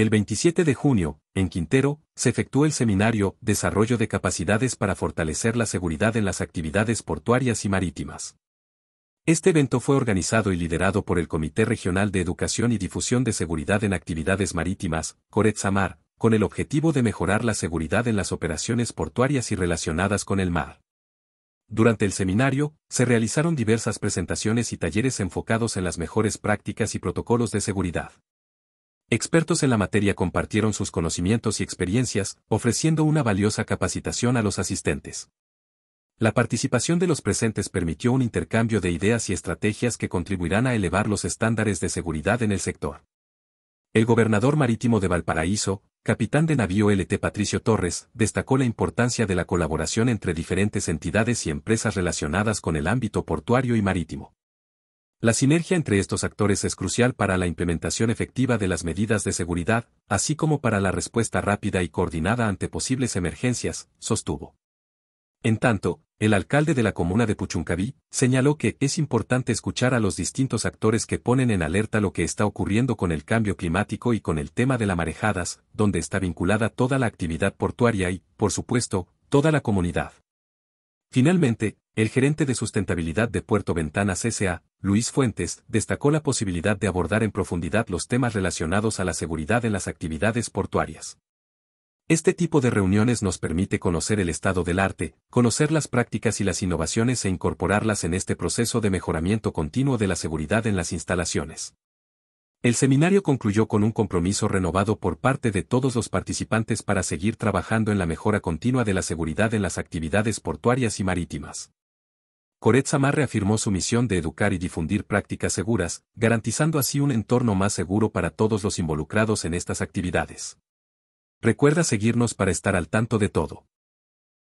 El 27 de junio, en Quintero, se efectuó el seminario Desarrollo de capacidades para fortalecer la seguridad en las actividades portuarias y marítimas. Este evento fue organizado y liderado por el Comité Regional de Educación y Difusión de Seguridad en Actividades Marítimas, Mar, con el objetivo de mejorar la seguridad en las operaciones portuarias y relacionadas con el mar. Durante el seminario, se realizaron diversas presentaciones y talleres enfocados en las mejores prácticas y protocolos de seguridad. Expertos en la materia compartieron sus conocimientos y experiencias, ofreciendo una valiosa capacitación a los asistentes. La participación de los presentes permitió un intercambio de ideas y estrategias que contribuirán a elevar los estándares de seguridad en el sector. El gobernador marítimo de Valparaíso, capitán de navío LT Patricio Torres, destacó la importancia de la colaboración entre diferentes entidades y empresas relacionadas con el ámbito portuario y marítimo. La sinergia entre estos actores es crucial para la implementación efectiva de las medidas de seguridad, así como para la respuesta rápida y coordinada ante posibles emergencias, sostuvo. En tanto, el alcalde de la comuna de Puchuncaví señaló que es importante escuchar a los distintos actores que ponen en alerta lo que está ocurriendo con el cambio climático y con el tema de las marejadas, donde está vinculada toda la actividad portuaria y, por supuesto, toda la comunidad. Finalmente, el gerente de sustentabilidad de Puerto Ventanas S.A., Luis Fuentes, destacó la posibilidad de abordar en profundidad los temas relacionados a la seguridad en las actividades portuarias. Este tipo de reuniones nos permite conocer el estado del arte, conocer las prácticas y las innovaciones e incorporarlas en este proceso de mejoramiento continuo de la seguridad en las instalaciones. El seminario concluyó con un compromiso renovado por parte de todos los participantes para seguir trabajando en la mejora continua de la seguridad en las actividades portuarias y marítimas. Coretzama reafirmó su misión de educar y difundir prácticas seguras, garantizando así un entorno más seguro para todos los involucrados en estas actividades. Recuerda seguirnos para estar al tanto de todo.